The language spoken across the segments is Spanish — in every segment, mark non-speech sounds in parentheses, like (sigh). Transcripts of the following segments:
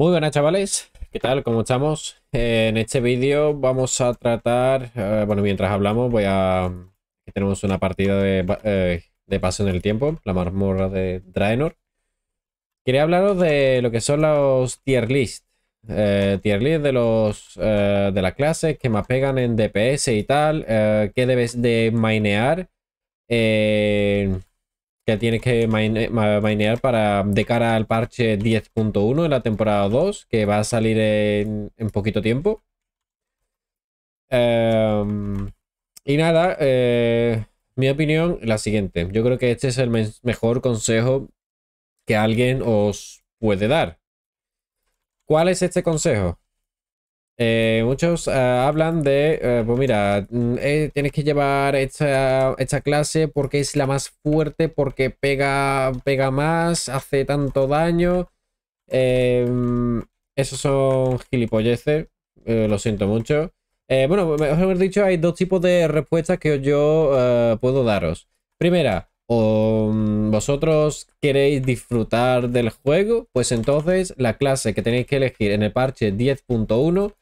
Muy buenas chavales, ¿qué tal? ¿Cómo estamos? en este vídeo vamos a tratar, eh, bueno, mientras hablamos voy a... Tenemos una partida eh, de, paso en el tiempo, la marmorra de Draenor. Quería hablaros de lo que son los tier list. Eh, tier list de los de las clases que más pegan en DPS y tal. que debes de mainear. Eh, tienes que mainear para de cara al parche 10.1 en la temporada 2, que va a salir en, poquito tiempo. Em, y nada, eh, mi opinión la siguiente. Yo creo que este es el mejor consejo que alguien os puede dar. ¿Cuál es este consejo? Eh, muchos eh, hablan de, eh, pues mira, mm, tienes que llevar esta, clase porque es la más fuerte, porque pega, pega más, hace tanto daño. Em, esos son gilipolleces, lo siento mucho. bueno, os hemos dicho, hay dos tipos de respuestas que yo puedo daros. Primera, mm, vosotros queréis disfrutar del juego, pues entonces la clase que tenéis que elegir en el parche 10.1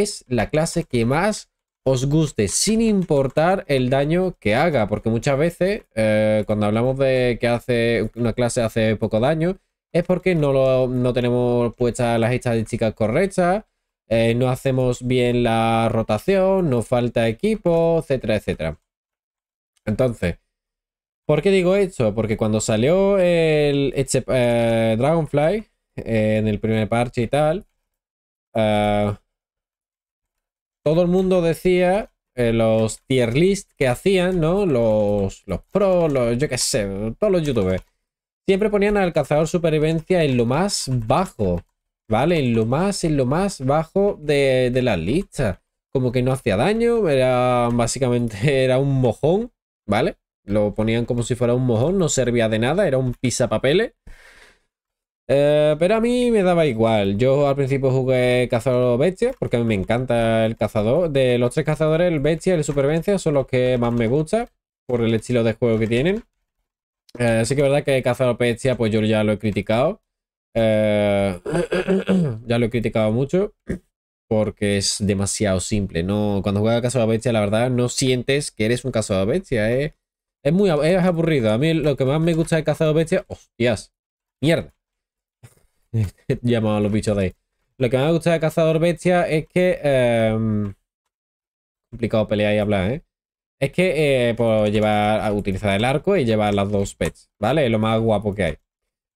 es la clase que más os guste, sin importar el daño que haga, porque muchas veces eh, cuando hablamos de que hace una clase hace poco daño, es porque no, lo, tenemos puestas las estadísticas correctas, eh, no hacemos bien la rotación, nos falta equipo, etcétera, etcétera. Entonces, ¿por qué digo esto? Porque cuando salió el, este, eh, Dragonfly en el primer parche y tal, todo el mundo decía eh, los tier list que hacían, ¿no? Los, los pros, los, yo qué sé, todos los youtubers. Siempre ponían al cazador supervivencia en lo más bajo, ¿vale? En lo más, en lo más bajo de, de las listas. Como que no hacía daño, era básicamente (laughs) era un mojón, ¿vale? Lo ponían como si fuera un mojón, no servía de nada, era un pisapapeles. Eh, pero a mí me daba igual. Yo al principio jugué cazador bestia, porque a mí me encanta el cazador. De los tres cazadores, el bestia y el supervencia son los que más me gusta por el estilo de juego que tienen. Eh, sí que es verdad que cazador bestia, pues yo ya lo he criticado. Eh, (clears throat) ya lo he criticado mucho porque es demasiado simple. No, cuando juegas a Cazador Bestia, la verdad, no sientes que eres un Cazador Bestia. ¿eh? Es muy aburrido. A mí lo que más me gusta de Cazador Bestia, hostias, mierda. Llamado (laughs) a los bichos de ahí. Lo que me gusta de Cazador Bestia es que... Em, complicado pelear y hablar, ¿eh? Es que eh, Puedo llevar, utilizar el arco y llevar las dos pets, ¿vale? Es lo más guapo que hay.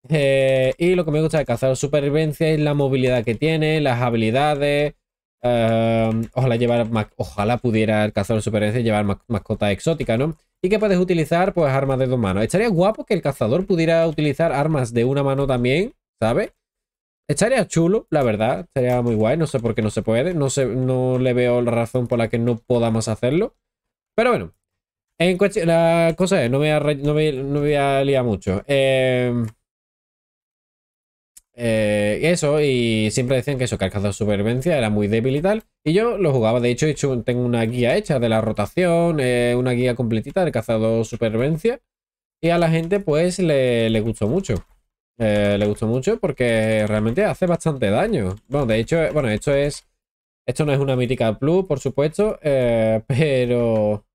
Eh, y lo que me gusta de cazador supervivencia es la movilidad que tiene, las habilidades. Em, ojalá, llevar, ojalá pudiera cazador supervivencia llevar mascota exótica, ¿no? Y que puedes utilizar pues armas de dos manos. Estaría guapo que el cazador pudiera utilizar armas de una mano también, ¿sabes? Estaría chulo, la verdad. Estaría muy guay. No sé por qué no se puede. No, sé, no le veo la razón por la que no podamos hacerlo. Pero bueno. En la cosa es, no me voy a, no mucho. Em, eh, eso, y siempre decían que eso, que el cazador de supervivencia era muy débil y tal. Y yo lo jugaba, de hecho, hecho tengo una guía hecha de la rotación, eh, una guía completita del cazador supervivencia. Y a la gente pues le, le gustó mucho. Eh, le gustó mucho porque realmente hace bastante daño. Bueno, de hecho, eh, bueno, esto es... Esto no es una mítica plus, por supuesto, eh, (laughs) pero...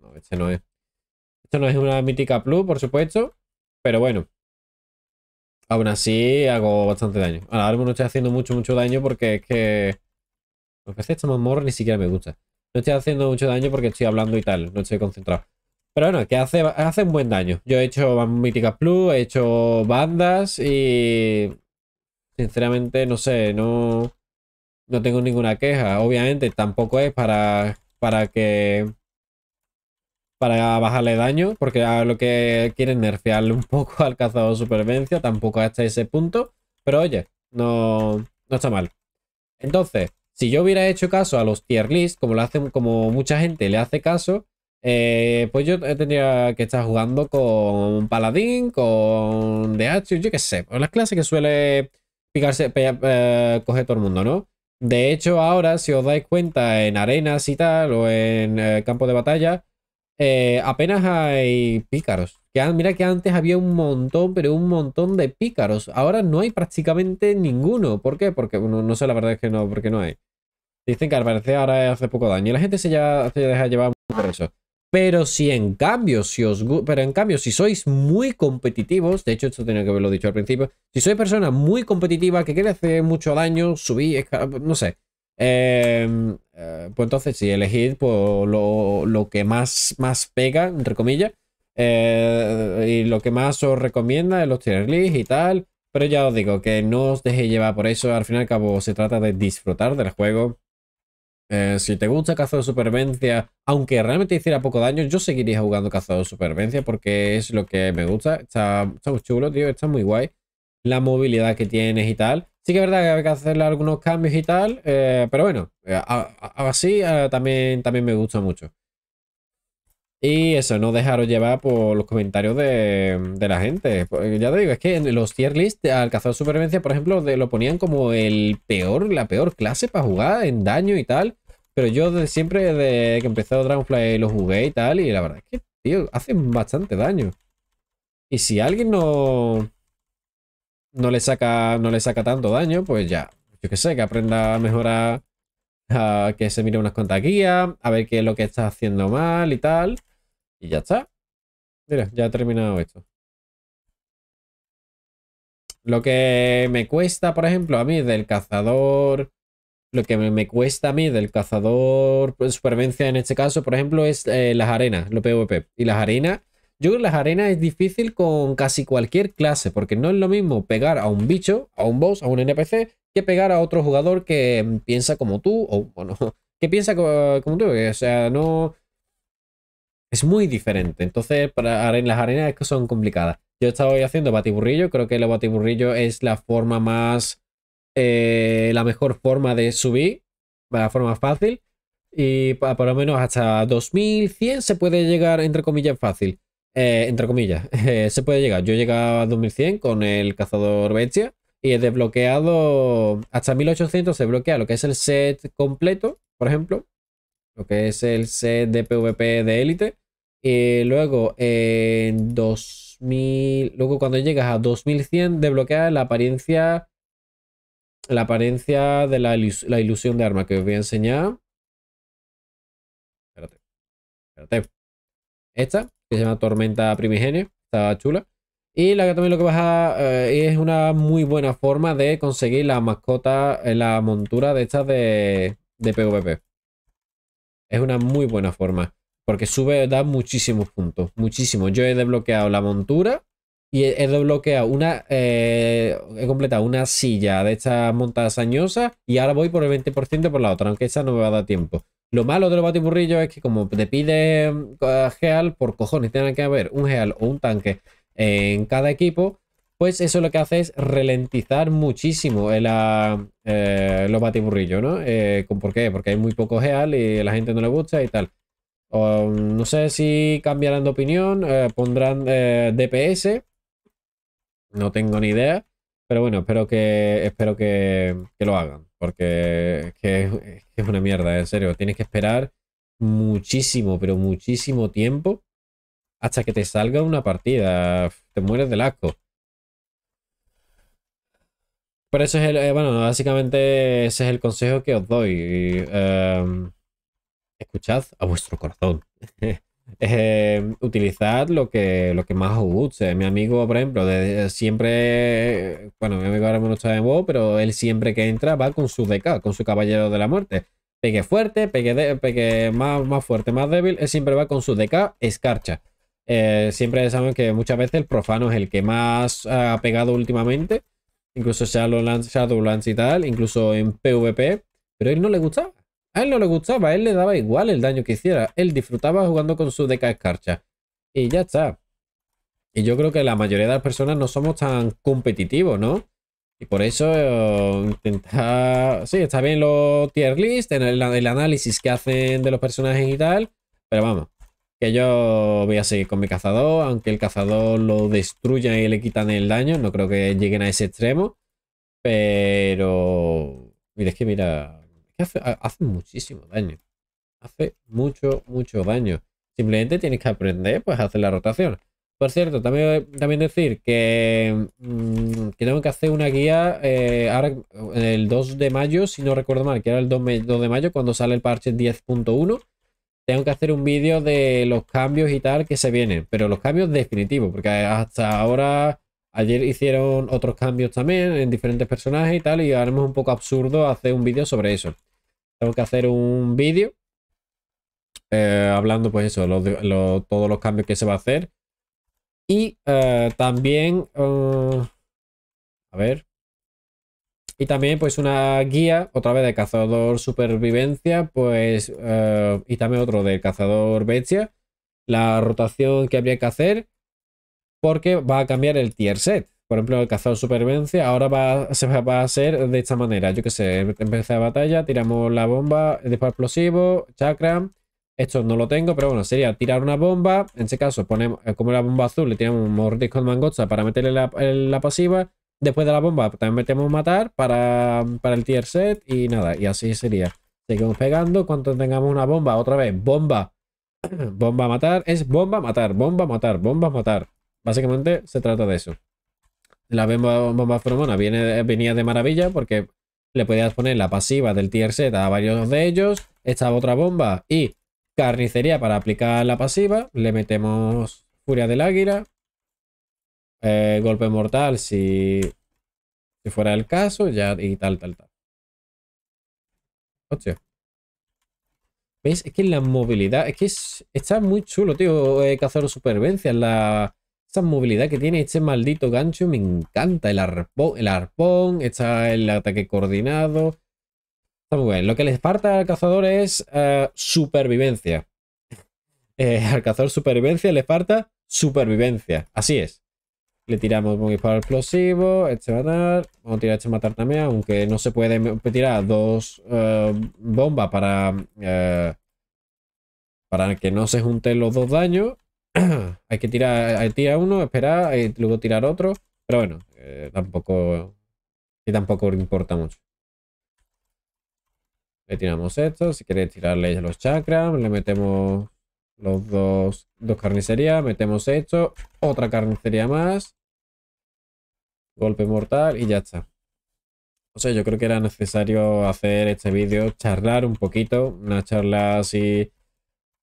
No, este no es. Esto no es una mítica plus, por supuesto, pero bueno. Aún así hago bastante daño. Ahora mismo no estoy haciendo mucho, mucho daño porque es que... que esta mamorra ni siquiera me gusta. No estoy haciendo mucho daño porque estoy hablando y tal, no estoy concentrado. Pero bueno, que hace, hace un buen daño. Yo he hecho Míticas Plus, he hecho bandas y... Sinceramente, no sé, no... No tengo ninguna queja. Obviamente, tampoco es para, para que... Para bajarle daño, porque a lo que quieren nerfearle un poco al cazador de supervivencia, tampoco hasta ese punto. Pero oye, no, no está mal. Entonces, si yo hubiera hecho caso a los tier list, como, lo hacen, como mucha gente le hace caso, eh, pues yo tendría que estar jugando con Paladín, con DH, yo qué sé. Pues las clases que suele picarse, eh, coge todo el mundo, ¿no? De hecho, ahora, si os dais cuenta, en arenas y tal, o en eh, campo campos de batalla, apenas hay pícaros. Que, mira que antes había un montón, pero un montón de pícaros. Ahora no hay prácticamente ninguno. ¿Por qué? Porque, no sé, la verdad es que no, porque no hay. Dicen que al parecer ahora hace poco daño. Y la gente se, ya, se deja llevar por eso. Pero si en cambio, si os pero en cambio, si sois muy competitivos, de hecho esto tenía que haberlo dicho al principio, si sois persona muy competitiva que quiere hacer mucho daño, subir, no sé, em, eh, pues entonces si elegir elegid pues, lo, que más, más pega, entre comillas, eh, y lo que más os recomienda en los tier list y tal, pero ya os digo que no os dejéis llevar por eso, al fin y al cabo se trata de disfrutar del juego eh, si te gusta Cazador de Supervencia, aunque realmente hiciera poco daño, yo seguiría jugando Cazador de Supervencia porque es lo que me gusta. Está, está muy chulo, tío, está muy guay. La movilidad que tienes y tal. Sí que es verdad que hay que hacerle algunos cambios y tal, eh, pero bueno, eh, así también, también me gusta mucho. Y eso, no dejaros llevar por los comentarios de, la gente. Pues, ya te digo, es que en los tier list al cazador supervivencia, por ejemplo, lo ponían como el peor, la peor clase para jugar en daño y tal. Pero yo siempre desde que empecé Dragonfly lo jugué y tal. Y la verdad es que, tío, hacen bastante daño. Y si alguien no. No le saca. No le saca tanto daño, pues ya. Yo qué sé, que aprenda a mejorar. A que se mire unas cuantas guías. A ver qué es lo que está haciendo mal y tal. Y ya está. Mira, ya ha terminado esto. Lo que me cuesta, por ejemplo, a mí del cazador... Lo que me cuesta a mí del cazador pues, supervivencia en este caso, por ejemplo, es eh, las arenas, lo PvP. Y las arenas, yo creo que las arenas es difícil con casi cualquier clase, porque no es lo mismo pegar a un bicho, a un boss, a un NPC, que pegar a otro jugador que mm, piensa como tú, o bueno, (laughs) que piensa como tú. O sea, no, es muy diferente. Entonces, para las arenas que son complicadas. Yo estaba haciendo batiburrillo. Creo que el batiburrillo es la forma más. Eh, la mejor forma de subir. La forma fácil. Y por lo menos hasta 2100 se puede llegar, entre comillas, fácil. Eh, entre comillas, (laughs) eh, se puede llegar. Yo llegaba a 2100 con el cazador bestia y he desbloqueado hasta 1800 se bloquea lo que es el set completo, por ejemplo, lo que es el set de pvp de élite. Y luego, en 2000, luego cuando llegas a 2100 desbloqueas la apariencia la apariencia de la, ilusión de arma que os voy a enseñar. Espérate. Esta, que se llama Tormenta Primigenia. Está chula. Y la que también lo que vas a... Eh, es una muy buena forma de conseguir la mascota, eh, la montura de estas de PvP. Es una muy buena forma. Porque sube, da muchísimos puntos. muchísimo. Yo he desbloqueado la montura. Y he, desbloqueado una. Eh, he completado una silla de esta montadas añosas. Y ahora voy por el 20% por la otra. Aunque esa no me va a dar tiempo. Lo malo de los batiburrillos es que, como te pide eh, Geal, por cojones, tiene que haber un Geal o un tanque en cada equipo pues eso lo que hace es ralentizar muchísimo el, ah, eh, los batiburrillos, ¿no? Eh, ¿Por qué? Porque hay muy poco real y a la gente no le gusta y tal. no sé si cambiarán de opinión, eh, pondrán eh, DPS, no tengo ni idea, pero bueno, espero que, espero que, lo hagan, porque es, una mierda, en serio, tienes que esperar muchísimo, pero muchísimo tiempo hasta que te salga una partida, te mueres del asco. Pero eso es el, eh, bueno, básicamente ese es el consejo que os doy. Em, escuchad a vuestro corazón. (laughs) Em, utilizad lo que, lo que más os guste. Mi amigo, por ejemplo, de, siempre, bueno, mi amigo ahora no está de nuevo pero él siempre que entra va con su DK, con su Caballero de la Muerte. Pegue fuerte, pegue, de, pegue más, más fuerte, más débil, él siempre va con su DK escarcha. Eh, siempre saben que muchas veces el profano es el que más ha pegado últimamente incluso Shadowlands, Shadowlands y tal, incluso en PvP, pero a él no le gustaba. A él no le gustaba, a él le daba igual el daño que hiciera. Él disfrutaba jugando con su DK escarcha. Y ya está. Y yo creo que la mayoría de las personas no somos tan competitivos, ¿no? Y por eso eh, intentar... Sí, está bien los tier list, el análisis que hacen de los personajes y tal. Pero vamos, que yo voy a seguir con mi cazador, aunque el cazador lo destruya y le quitan el daño. No creo que lleguen a ese extremo. Pero... Mira, es que mira... hace, muchísimo daño. Hace mucho, mucho daño. Simplemente tienes que aprender pues, a hacer la rotación. Por cierto, también, también decir que, mm, que tengo que hacer una guía eh, ahora, el 2 de mayo, si no recuerdo mal, que era el 2, de mayo cuando sale el parche 10.1 tengo que hacer un vídeo de los cambios y tal que se vienen, pero los cambios definitivos, porque hasta ahora, ayer hicieron otros cambios también en diferentes personajes y tal, y ahora es un poco absurdo hacer un vídeo sobre eso. Tengo que hacer un vídeo eh, hablando pues eso, todos los cambios que se va a hacer. Y eh, también, eh, a ver, y también pues una guía, otra vez de cazador supervivencia, pues eh, y también otro del cazador bestia, la rotación que había que hacer, porque va a cambiar el tier set. Por ejemplo, el cazador supervivencia ahora va, se va a hacer de esta manera. Yo que sé, empecé la batalla, tiramos la bomba, disparo explosivo, chakra. Esto no lo tengo, pero bueno, sería tirar una bomba. En este caso, ponemos eh, como la bomba azul, le tiramos un mordisco de mangosta para meterle la, la pasiva. Después de la bomba también metemos matar para, el tier set y nada, y así sería. Seguimos pegando, cuando tengamos una bomba, otra vez, bomba. (clears throat) bomba matar, es bomba matar, bomba matar, bomba matar. Básicamente se trata de eso. La bomba, bomba viene, venía de maravilla porque le podías poner la pasiva del tier set a varios de ellos. Esta otra bomba y carnicería para aplicar la pasiva. Le metemos furia del águila eh, golpe mortal, si, si fuera el caso, ya y tal, tal, tal. Hostia. ¿Veis? Es que la movilidad, es que está muy chulo, tío, eh, cazador supervivencia supervivencia. La, esa movilidad que tiene este maldito gancho me encanta. El arpón, el está el ataque coordinado. Está muy bien. Lo que le falta al cazador es eh, supervivencia. (laughs) al cazador supervivencia le falta supervivencia. Así es. Le tiramos un disparo explosivo, este matar. Vamos a tirar este matar también, aunque no se puede tirar dos eh, bombas para, eh, para que no se junten los dos daños. (clears throat) hay que tirar, hay uno, esperar, y eh, luego tirar otro. Pero bueno, tampoco, y tampoco importa mucho. Le tiramos esto. Si queréis tirarle los chakras, le metemos los dos, dos carnicerías. Metemos esto. Otra carnicería más golpe mortal y ya está. O sea, yo creo que era necesario hacer este vídeo, charlar un poquito, una charla así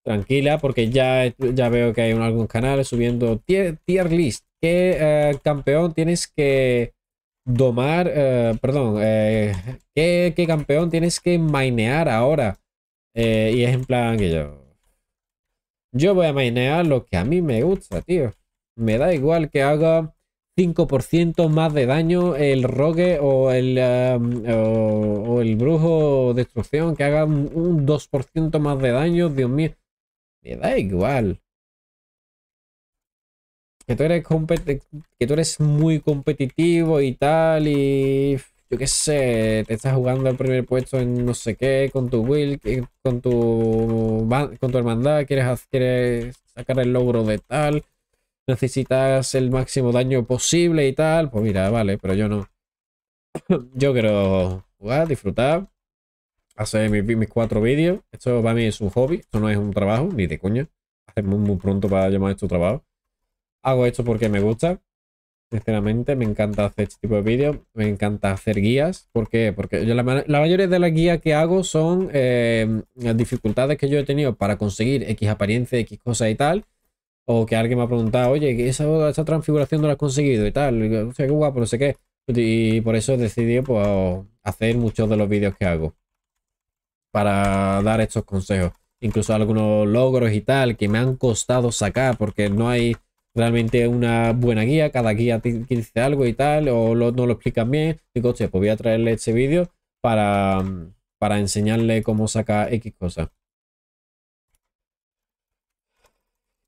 tranquila, porque ya, ya veo que hay algunos canales subiendo tier, list. ¿Qué eh, campeón tienes que domar? Eh, perdón, eh, ¿qué, ¿qué, campeón tienes que mainear ahora? y es en plan que yo... Yo voy a mainear lo que a mí me gusta, tío. Me da igual que haga 5% más de daño el rogue o el, um, o, el brujo destrucción que haga un, 2% más de daño. Dios mío, me da igual. Que tú, eres que tú eres muy competitivo y tal y yo qué sé, te estás jugando al primer puesto en no sé qué, con tu will, con tu, con tu hermandad, quieres, quieres sacar el logro de tal necesitas el máximo daño posible y tal. Pues mira, vale, pero yo no. (coughs) yo quiero jugar, disfrutar, hacer mis, cuatro vídeos. Esto para mí es un hobby, esto no es un trabajo, ni de coña. hacemos muy, pronto para llamar esto trabajo. Hago esto porque me gusta. Sinceramente, me encanta hacer este tipo de vídeos. Me encanta hacer guías. ¿Por qué? Porque yo la, mayoría de las guías que hago son eh, las dificultades que yo he tenido para conseguir X apariencia, X cosas y tal o que alguien me ha preguntado, oye, esa, transfiguración no la has conseguido y tal. Y, o qué guapo, no sé qué. Y por eso he pues, hacer muchos de los vídeos que hago. Para dar estos consejos. Incluso algunos logros y tal que me han costado sacar porque no hay realmente una buena guía. Cada guía dice algo y tal. O no lo explican bien. Digo, oye, pues voy a traerle este vídeo para enseñarle cómo sacar X cosas.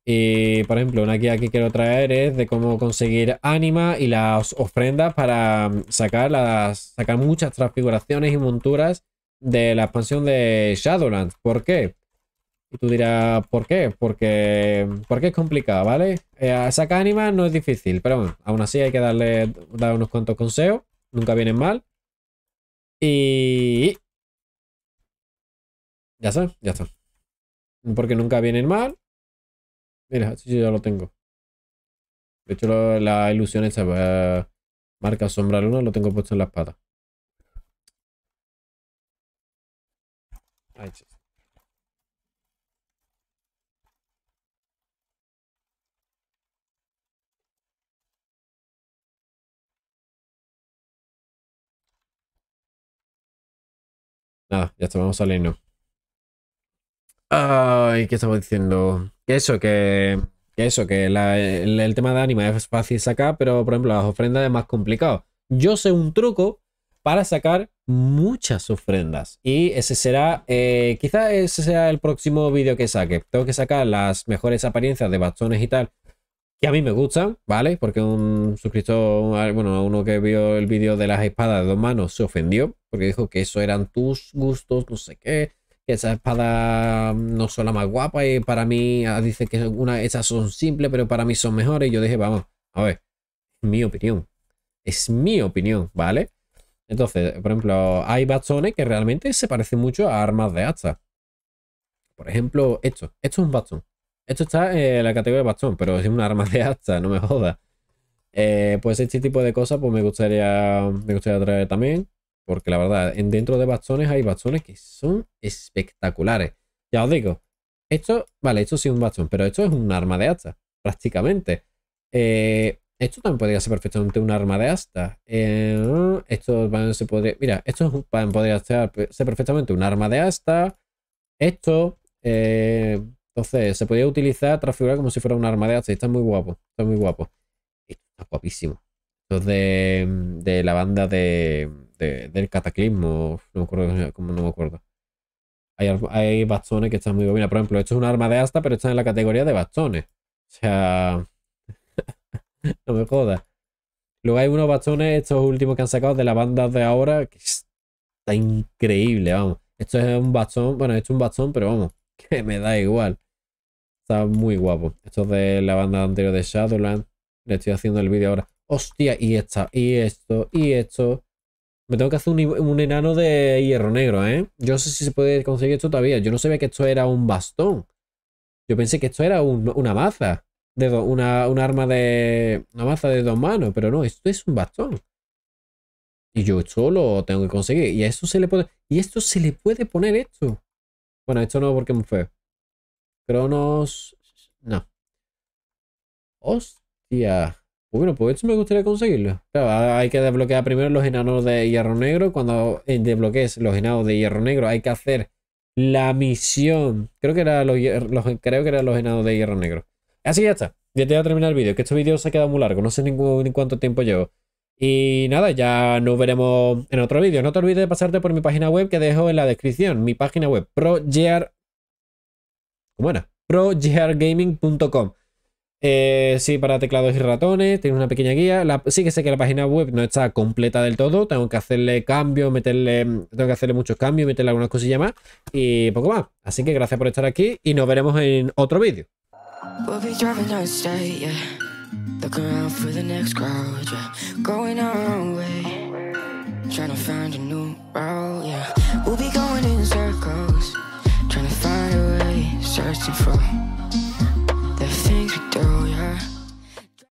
Y por ejemplo, una guía que quiero traer es de cómo conseguir ánima y las ofrendas para mm, sacar, las, muchas transfiguraciones y monturas de la expansión de Shadowlands. ¿Por qué? Y tú dirás, ¿por qué? Porque, porque es complicado, ¿vale? Eh, sacar ánima no es difícil, pero bueno, aún así hay que darle dar unos cuantos consejos. Nunca vienen mal. Y... Ya está, ya está. Porque nunca vienen mal. Mira, sí, sí, ya lo tengo. De hecho, la, ilusión esa marca sombra luna lo tengo puesto en la espada. Ahí está. Nada, ya estamos saliendo. Ay, ¿qué estamos diciendo? Que eso, que, eso, que el, tema de anima es fácil sacar, pero por ejemplo las ofrendas es más complicado. Yo sé un truco para sacar muchas ofrendas. Y ese será, eh, quizás ese sea el próximo vídeo que saque. Tengo que sacar las mejores apariencias de bastones y tal, que a mí me gustan, ¿vale? Porque un suscriptor, bueno, uno que vio el vídeo de las espadas de dos manos se ofendió, porque dijo que eso eran tus gustos, no sé qué esa espada no son la más guapa y para mí ah, dice que una, esas son simples, pero para mí son mejores. yo dije, vamos, a ver, mi opinión. Es mi opinión, ¿vale? Entonces, por ejemplo, hay bastones que realmente se parecen mucho a armas de hacha. Por ejemplo, esto. Esto es un bastón. Esto está en la categoría de bastón, pero es una arma de hacha, no me joda eh, pues este tipo de cosas pues me gustaría, me gustaría traer también. Porque la verdad, dentro de bastones hay bastones que son espectaculares. Ya os digo, esto, vale, esto sí es un bastón, pero esto es un arma de asta, prácticamente. Eh, esto también podría ser perfectamente un arma de asta. Eh, esto se podría. Mira, esto podría ser, perfectamente un arma de asta. Esto. Eh, entonces, se podría utilizar, transfigurar como si fuera un arma de asta. Y está muy guapo. Está muy guapo. Está guapísimo de, la banda del cataclismo, no me acuerdo, como no me acuerdo. Hay, hay bastones que están muy bien. Por ejemplo, esto es un arma de asta, pero está en la categoría de bastones. O sea, (laughs) no me jodas. Luego hay unos bastones, estos últimos que han sacado de la banda de ahora, está increíble, vamos. Esto es un bastón, bueno, esto es un bastón, pero vamos, (laughs) que me da igual. Está muy guapo. Esto es de la banda anterior de Shadowland. Le estoy haciendo el vídeo ahora hostia, y esta, y esto, y esto. Me tengo que hacer un, enano de hierro negro, ¿eh? Yo no sé si se puede conseguir esto todavía. Yo no sabía que esto era un bastón. Yo pensé que esto era una maza. De una, arma de... Una maza de dos manos. Pero no, esto es un bastón. Y yo esto lo tengo que conseguir. Y a esto se le puede... Y esto se le puede poner esto. Bueno, esto no porque me fue Pero Cronos... No. Hostia. Bueno, pues esto me gustaría conseguirlo. Claro, hay que desbloquear primero los enanos de hierro negro. Cuando desbloquees los enanos de hierro negro, hay que hacer la misión. Creo que era creo que eran los enanos de hierro negro. Así ya está. Ya te voy a terminar el vídeo. Que este vídeo se ha quedado muy largo. No sé ni, cuánto tiempo llevo. Y nada, ya nos veremos en otro vídeo. No te olvides de pasarte por mi página web que dejo en la descripción. Mi página web, progear... ¿Cómo era? progeargaming.com. Eh, sí, para teclados y ratones, tiene una pequeña guía. sí que sé que la página web no está completa del todo. Tengo que hacerle cambios, meterle. Tengo que hacerle muchos cambios, meterle algunas cosillas más y poco más. Así que gracias por estar aquí y nos veremos en otro vídeo. we throw